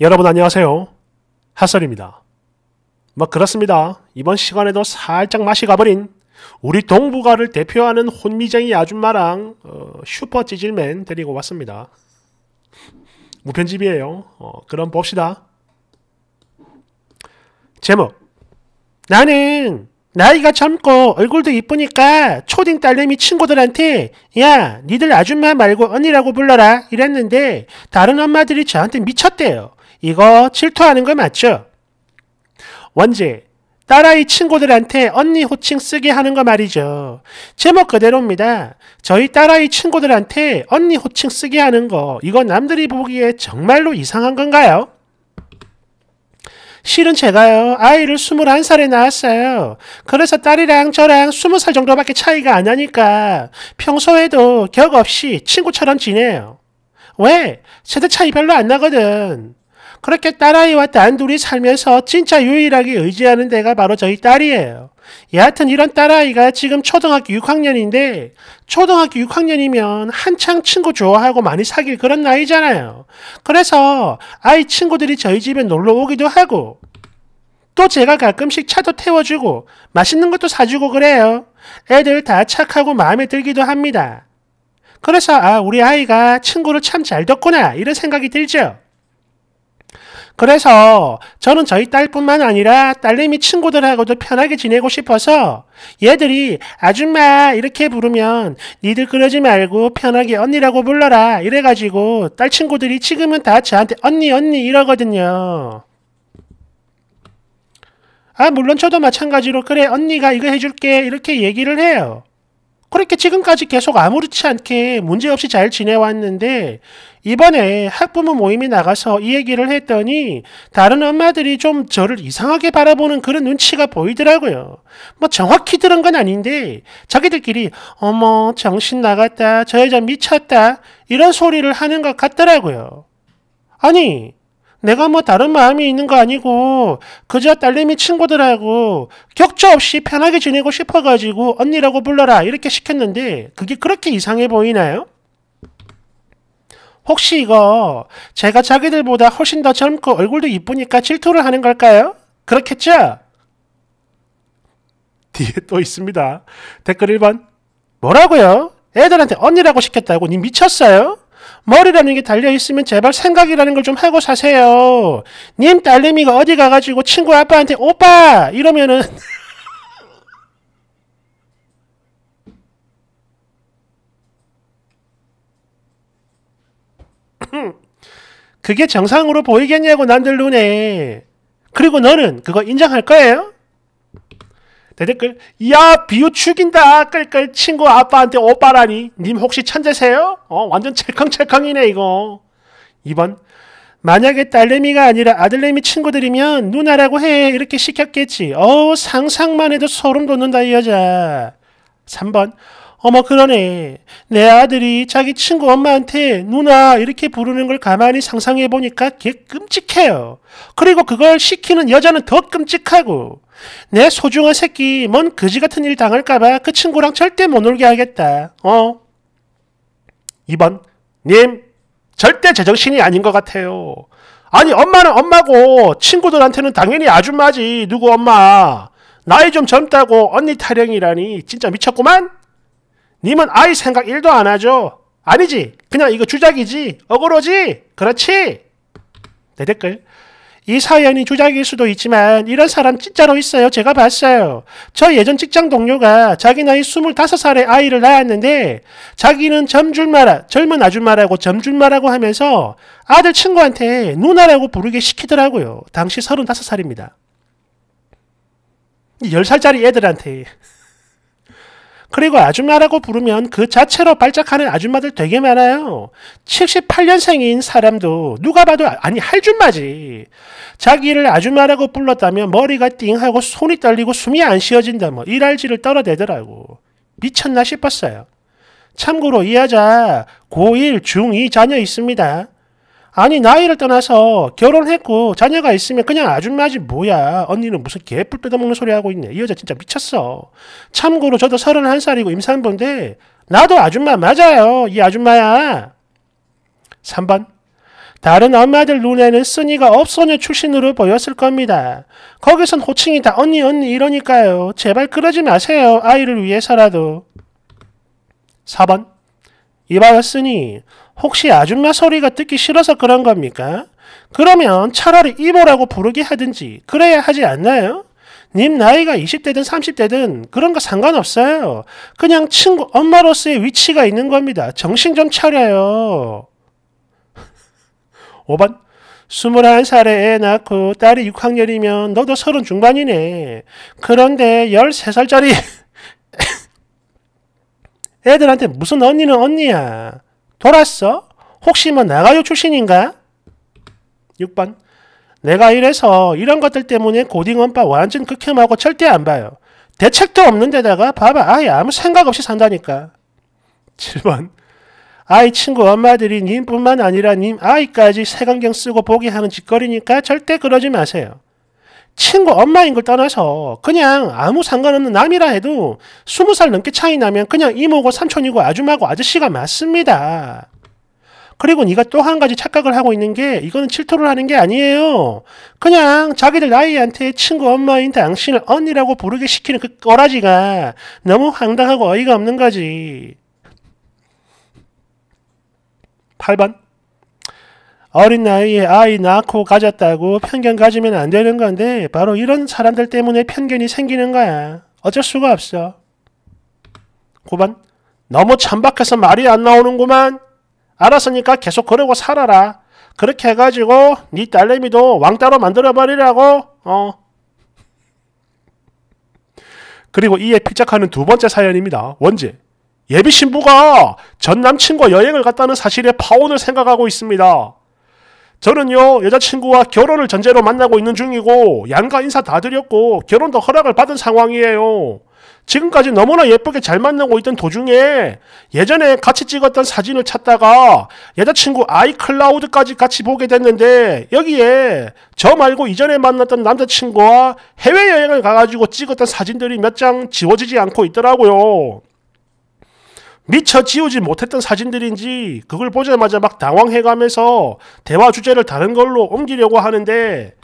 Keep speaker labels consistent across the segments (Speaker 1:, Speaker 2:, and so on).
Speaker 1: 여러분 안녕하세요. 핫설입니다. 뭐 그렇습니다. 이번 시간에도 살짝 맛이 가버린 우리 동북아를 대표하는 혼미쟁이 아줌마랑 어, 슈퍼 찌질맨 데리고 왔습니다. 무편집이에요. 어, 그럼 봅시다. 제목 나는 나이가 젊고 얼굴도 이쁘니까 초딩 딸내미 친구들한테 야 니들 아줌마 말고 언니라고 불러라 이랬는데 다른 엄마들이 저한테 미쳤대요. 이거 질투하는 거 맞죠? 원제, 딸아이 친구들한테 언니 호칭 쓰게 하는 거 말이죠. 제목 그대로입니다. 저희 딸아이 친구들한테 언니 호칭 쓰게 하는 거, 이거 남들이 보기에 정말로 이상한 건가요? 실은 제가요, 아이를 21살에 낳았어요. 그래서 딸이랑 저랑 20살 정도밖에 차이가 안 나니까 평소에도 격 없이 친구처럼 지내요. 왜? 세대 차이 별로 안 나거든. 그렇게 딸아이와 단둘이 살면서 진짜 유일하게 의지하는 데가 바로 저희 딸이에요. 예, 여하튼 이런 딸아이가 지금 초등학교 6학년인데 초등학교 6학년이면 한창 친구 좋아하고 많이 사귈 그런 나이잖아요. 그래서 아이 친구들이 저희 집에 놀러 오기도 하고 또 제가 가끔씩 차도 태워주고 맛있는 것도 사주고 그래요. 애들 다 착하고 마음에 들기도 합니다. 그래서 아 우리 아이가 친구를 참 잘 뒀구나 이런 생각이 들죠. 그래서 저는 저희 딸뿐만 아니라 딸내미 친구들하고도 편하게 지내고 싶어서 얘들이 아줌마 이렇게 부르면 니들 그러지 말고 편하게 언니라고 불러라 이래가지고 딸 친구들이 지금은 다 저한테 언니 언니 이러거든요. 아 물론 저도 마찬가지로 그래 언니가 이거 해줄게 이렇게 얘기를 해요. 그렇게 지금까지 계속 아무렇지 않게 문제없이 잘 지내왔는데 이번에 학부모 모임에 나가서 이 얘기를 했더니 다른 엄마들이 좀 저를 이상하게 바라보는 그런 눈치가 보이더라고요. 뭐 정확히 들은 건 아닌데 자기들끼리 어머 정신 나갔다 저 여자 미쳤다 이런 소리를 하는 것 같더라고요. 아니 내가 뭐 다른 마음이 있는 거 아니고 그저 딸내미 친구들하고 격차 없이 편하게 지내고 싶어가지고 언니라고 불러라 이렇게 시켰는데 그게 그렇게 이상해 보이나요? 혹시 이거 제가 자기들보다 훨씬 더 젊고 얼굴도 이쁘니까 질투를 하는 걸까요? 그렇겠죠? 뒤에 또 있습니다. 댓글 1번 뭐라고요? 애들한테 언니라고 시켰다고 니 미쳤어요? 머리라는 게 달려있으면 제발 생각이라는 걸 좀 하고 사세요. 님 딸내미가 어디 가가지고 친구 아빠한테 오빠! 이러면은 그게 정상으로 보이겠냐고 남들 눈에. 그리고 너는 그거 인정할 거예요? 대댓글 야 비유 죽인다 끌끌 친구 아빠한테 오빠라니 님 혹시 천재세요? 어 완전 찰컹찰컹이네 이거 2번 만약에 딸내미가 아니라 아들내미 친구들이면 누나라고 해 이렇게 시켰겠지 어우 상상만 해도 소름 돋는다 이 여자 3번 어머 그러네 내 아들이 자기 친구 엄마한테 누나 이렇게 부르는 걸 가만히 상상해보니까 개 끔찍해요 그리고 그걸 시키는 여자는 더 끔찍하고 내 소중한 새끼 뭔 거지 같은 일 당할까봐 그 친구랑 절대 못 놀게 하겠다. 어? 2번 님 절대 제정신이 아닌 것 같아요. 아니 엄마는 엄마고 친구들한테는 당연히 아줌마지 누구 엄마 나이 좀 젊다고 언니 타령이라니 진짜 미쳤구만 님은 아이 생각 1도 안 하죠 아니지 그냥 이거 주작이지 어그로지 그렇지 내 댓글 이 사연이 조작일 수도 있지만 이런 사람 진짜로 있어요. 제가 봤어요. 저 예전 직장 동료가 자기 나이 25살에 아이를 낳았는데 자기는 점줄마라, 젊은 아줌마라고 점줄마라고 하면서 아들 친구한테 누나라고 부르게 시키더라고요. 당시 35살입니다. 10살짜리 애들한테 그리고 아줌마라고 부르면 그 자체로 발작하는 아줌마들 되게 많아요. 78년생인 사람도 누가 봐도 아, 아니 할줌마지. 자기를 아줌마라고 불렀다면 머리가 띵하고 손이 떨리고 숨이 안 쉬어진다 뭐 일할지를 떨어대더라고. 미쳤나 싶었어요. 참고로 이 여자 고1 중2 자녀 있습니다. 아니 나이를 떠나서 결혼했고 자녀가 있으면 그냥 아줌마지 뭐야 언니는 무슨 개뿔 뜯어먹는 소리 하고 있네 이 여자 진짜 미쳤어 참고로 저도 31살이고 임산부인데 나도 아줌마 맞아요 이 아줌마야 3번 다른 엄마들 눈에는 쓰니가 업소녀 출신으로 보였을 겁니다. 거기선 호칭이 다 언니 언니 이러니까요. 제발 그러지 마세요. 아이를 위해서라도. 4번 이봐였쓰니 혹시 아줌마 소리가 듣기 싫어서 그런 겁니까? 그러면 차라리 이모라고 부르게 하든지 그래야 하지 않나요? 님 나이가 20대든 30대든 그런 거 상관없어요. 그냥 친구 엄마로서의 위치가 있는 겁니다. 정신 좀 차려요. 5번 21살에 애 낳고 딸이 6학년이면 너도 30 중반이네. 그런데 13살짜리 애들한테 무슨 언니는 언니야. 돌았어? 혹시 뭐 나가요 출신인가? 6번 내가 이래서 이런 것들 때문에 고딩 엄빠 완전 극혐하고 절대 안 봐요. 대책도 없는 데다가 봐봐 아예 아무 생각 없이 산다니까. 7번 아이 친구 엄마들이 님뿐만 아니라 님 아이까지 색안경 쓰고 보게 하는 짓거리니까 절대 그러지 마세요. 친구 엄마인 걸 떠나서 그냥 아무 상관없는 남이라 해도 스무 살 넘게 차이 나면 그냥 이모고 삼촌이고 아줌마고 아저씨가 맞습니다. 그리고 네가 또 한 가지 착각을 하고 있는 게 이거는 질투를 하는 게 아니에요. 그냥 자기들 나이한테 친구 엄마인 당신을 언니라고 부르게 시키는 그 꼬라지가 너무 황당하고 어이가 없는 거지. 8번 어린 나이에 아이 낳고 가졌다고 편견 가지면 안 되는 건데 바로 이런 사람들 때문에 편견이 생기는 거야. 어쩔 수가 없어. 9번 너무 천박해서 말이 안 나오는구만. 알았으니까 계속 그러고 살아라. 그렇게 해가지고 네 딸내미도 왕따로 만들어버리라고. 어. 그리고 이에 필착하는두 번째 사연입니다. 원제. 예비 신부가 전 남친과 여행을 갔다는 사실에 파혼을 생각하고 있습니다. 저는요 여자친구와 결혼을 전제로 만나고 있는 중이고 양가 인사 다 드렸고 결혼도 허락을 받은 상황이에요. 지금까지 너무나 예쁘게 잘 만나고 있던 도중에 예전에 같이 찍었던 사진을 찾다가 여자친구 아이클라우드까지 같이 보게 됐는데 여기에 저 말고 이전에 만났던 남자친구와 해외여행을 가가지고 찍었던 사진들이 몇 장 지워지지 않고 있더라고요. 미처 지우지 못했던 사진들인지 그걸 보자마자 막 당황해가면서 대화 주제를 다른 걸로 옮기려고 하는데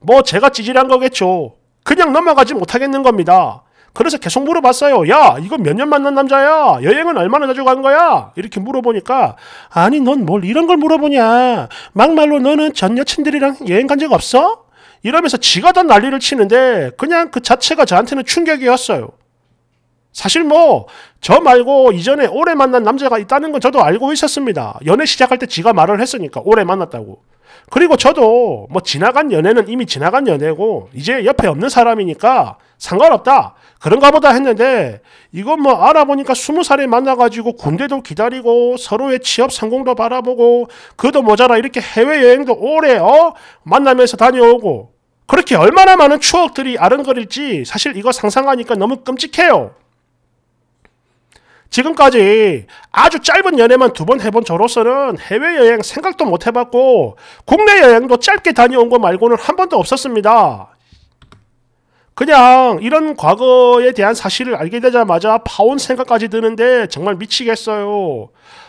Speaker 1: 뭐 제가 찌질한 거겠죠. 그냥 넘어가지 못하겠는 겁니다. 그래서 계속 물어봤어요. 야, 이거몇 년 만난 남자야? 여행은 얼마나 자주 간 거야? 이렇게 물어보니까 아니 넌 뭘 이런 걸 물어보냐? 막말로 너는 전 여친들이랑 여행 간 적 없어? 이러면서 지가 다 난리를 치는데 그냥 그 자체가 저한테는 충격이었어요. 사실 뭐 저 말고 이전에 오래 만난 남자가 있다는 건 저도 알고 있었습니다. 연애 시작할 때 지가 말을 했으니까 오래 만났다고. 그리고 저도 뭐 지나간 연애는 이미 지나간 연애고 이제 옆에 없는 사람이니까 상관없다. 그런가 보다 했는데 이건 뭐 알아보니까 스무 살에 만나가지고 군대도 기다리고 서로의 취업 성공도 바라보고 그도 모자라 이렇게 해외여행도 오래 어? 만나면서 다녀오고 그렇게 얼마나 많은 추억들이 아른거릴지 사실 이거 상상하니까 너무 끔찍해요. 지금까지 아주 짧은 연애만 두 번 해본 저로서는 해외여행 생각도 못 해봤고 국내 여행도 짧게 다녀온 거 말고는 한 번도 없었습니다. 그냥 이런 과거에 대한 사실을 알게 되자마자 파혼 생각까지 드는데 정말 미치겠어요.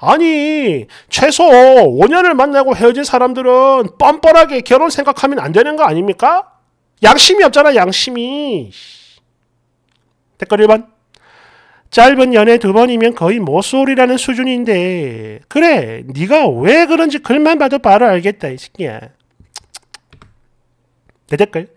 Speaker 1: 아니, 최소 5년을 만나고 헤어진 사람들은 뻔뻔하게 결혼 생각하면 안 되는 거 아닙니까? 양심이 없잖아, 양심이. 댓글 1번. 짧은 연애 두 번이면 거의 모쏠이라는 수준인데 그래 네가 왜 그런지 글만 봐도 바로 알겠다 이 새끼야 내 댓글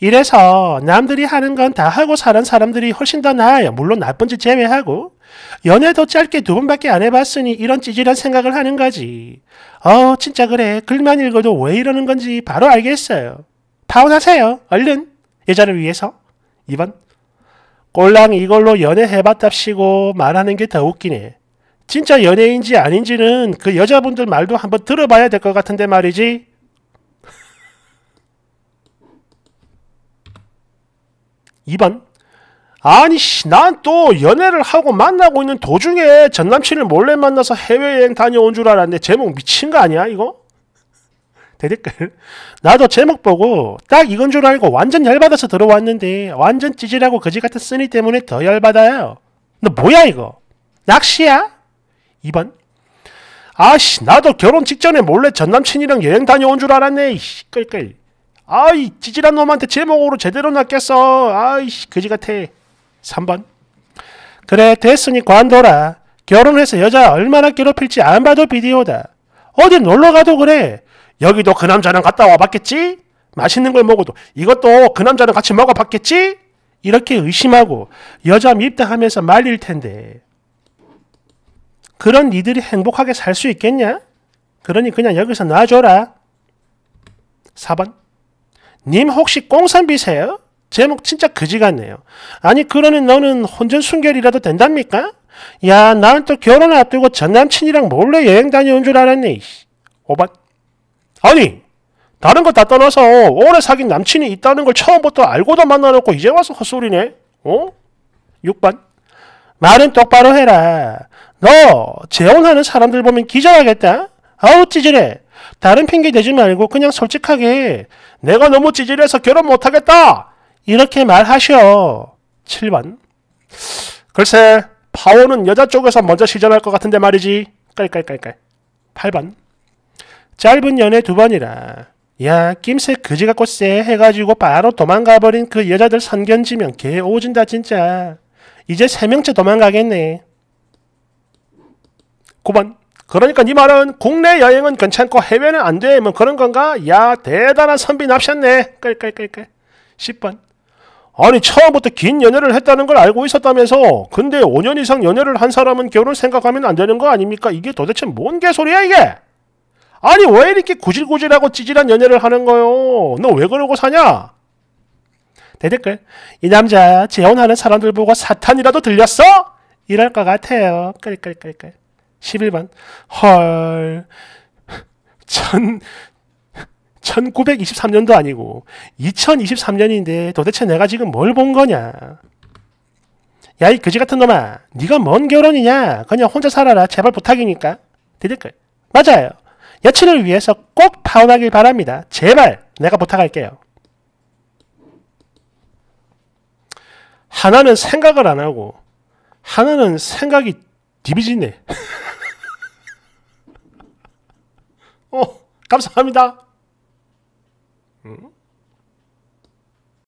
Speaker 1: 이래서 남들이 하는 건 다 하고 사는 사람들이 훨씬 더 나아요 물론 나쁜 짓 제외하고 연애도 짧게 두 번밖에 안 해봤으니 이런 찌질한 생각을 하는 거지 어 진짜 그래 글만 읽어도 왜 이러는 건지 바로 알겠어요 파혼하세요 얼른 여자를 위해서 2번 꼴랑 이걸로 연애해봤답시고 말하는 게 더 웃기네. 진짜 연애인지 아닌지는 그 여자분들 말도 한번 들어봐야 될 것 같은데 말이지. 2번 아니 난또 연애를 하고 만나고 있는 도중에 전남친을 몰래 만나서 해외여행 다녀온 줄 알았는데 제목 미친 거 아니야 이거? 댓글 나도 제목 보고 딱 이건 줄 알고 완전 열받아서 들어왔는데 완전 찌질하고 거지 같은 쓰니 때문에 더 열받아요. 너 뭐야 이거? 낚시야? 2번. 아씨 나도 결혼 직전에 몰래 전남친이랑 여행 다녀온 줄 알았네. 끌끌. 아이 찌질한 놈한테 제목으로 제대로 낚겠어 아이 씨 거지 같아. 3번. 그래 됐으니 관둬라. 결혼해서 여자 얼마나 괴롭힐지 안 봐도 비디오다. 어디 놀러가도 그래. 여기도 그 남자랑 갔다 와봤겠지? 맛있는 걸 먹어도 이것도 그 남자랑 같이 먹어봤겠지? 이렇게 의심하고 여자 밉다하면서 말릴 텐데 그런 니들이 행복하게 살 수 있겠냐? 그러니 그냥 여기서 놔줘라. 4번 님 혹시 꽁산비세요? 제목 진짜 그지 같네요. 아니 그러니 너는 혼전 순결이라도 된답니까? 야 나는 또 결혼 앞두고 전 남친이랑 몰래 여행 다녀온 줄 알았네. 5번 아니 다른 거 다 떠나서 오래 사귄 남친이 있다는 걸 처음부터 알고도 만나놓고 이제 와서 헛소리네. 어? 6번 말은 똑바로 해라. 너 재혼하는 사람들 보면 기절하겠다. 아우 찌질해. 다른 핑계 대지 말고 그냥 솔직하게 내가 너무 찌질해서 결혼 못하겠다. 이렇게 말하셔. 7번 글쎄 파워는 여자 쪽에서 먼저 시전할 것 같은데 말이지. 깔깔깔깔. 8번 짧은 연애 두 번이라. 야, 낌새 그지 같고 쎄 해가지고 바로 도망가버린 그 여자들 선견지면 개 오진다 진짜. 이제 세 명째 도망가겠네. 9번. 그러니까 네 말은 국내 여행은 괜찮고 해외는 안 돼. 뭐 그런 건가? 야, 대단한 선비 납셨네. 끌끌끌끌. 10번. 아니 처음부터 긴 연애를 했다는 걸 알고 있었다면서 근데 5년 이상 연애를 한 사람은 결혼 생각하면 안 되는 거 아닙니까? 이게 도대체 뭔 개소리야 이게? 아니 왜 이렇게 고질고질하고 찌질한 연애를 하는 거요? 너 왜 그러고 사냐? 대댓글 이 남자 재혼하는 사람들 보고 사탄이라도 들렸어? 이럴 것 같아요. 끌끌끌끌 11번 헐... 천... 1923년도 아니고 2023년인데 도대체 내가 지금 뭘 본 거냐? 야 이 그지 같은 놈아 네가 뭔 결혼이냐? 그냥 혼자 살아라 제발 부탁이니까 대댓글 맞아요. 여친을 위해서 꼭타혼하길 바랍니다. 제발 내가 부탁할게요. 하나는 생각을 안 하고 하나는 생각이 디비지네. 어, 감사합니다. 음?